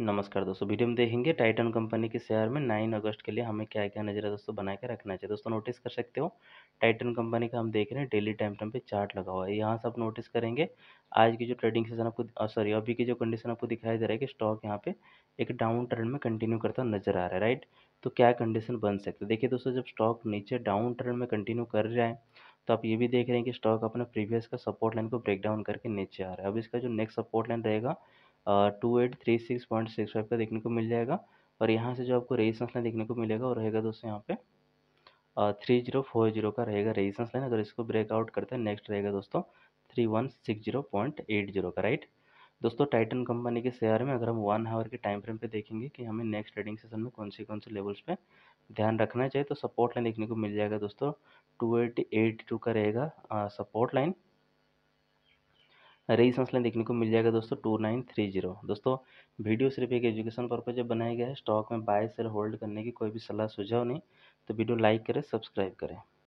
नमस्कार दोस्तों वीडियो में देखेंगे टाइटन कंपनी के शेयर में नाइन अगस्त के लिए हमें क्या क्या नजर है दोस्तों बना के रखना चाहिए दोस्तों नोटिस कर सकते हो टाइटन कंपनी का हम देख रहे हैं डेली टाइम टाइम पे चार्ट लगा हुआ है यहाँ से आप नोटिस करेंगे आज की जो ट्रेडिंग सेशन आपको सॉरी अभी की जो कंडीशन आपको दिखाई दे रहा है कि स्टॉक यहाँ पे एक डाउन ट्रेंड में कंटिन्यू करता नजर आ रहा है राइट तो क्या कंडीशन बन सकते देखिए दोस्तों जब स्टॉक नीचे डाउन ट्रेंड में कंटिन्यू कर रहा है तो आप ये भी देख रहे हैं कि स्टॉक अपने प्रीवियस का सपोर्ट लाइन को ब्रेक डाउन करके नीचे आ रहा है अब इसका जो नेक्स्ट सपोर्ट लाइन रहेगा two eight three six point six five का देखने को मिल जाएगा और यहाँ से जो आपको रेजिस्टेंस लाइन देखने को मिलेगा वो रहेगा दोस्तों यहाँ पे थ्री जीरो फोर जीरो का रहेगा रेजिस्टेंस लाइन अगर इसको ब्रेकआउट करते हैं नेक्स्ट रहेगा दोस्तों three one six zero point eight zero का राइट दोस्तों टाइटन कंपनी के शेयर में अगर हम वन आवर के टाइम फ्रेम पर देखेंगे कि हमें नेक्स्ट ट्रेडिंग सेशन में कौन से कौन से लेवल्स पर ध्यान रखना चाहिए तो सपोर्ट लाइन देखने को मिल जाएगा दोस्तों टू एट एट टू का रहेगा सपोर्ट लाइन रही मसला देखने को मिल जाएगा दोस्तों टू नाइन थ्री जीरो दोस्तों वीडियो सिर्फ एक एजुकेशन पर्पज से बनाया गया है स्टॉक में बाय सेल होल्ड करने की कोई भी सलाह सुझाव नहीं तो वीडियो लाइक करें सब्सक्राइब करें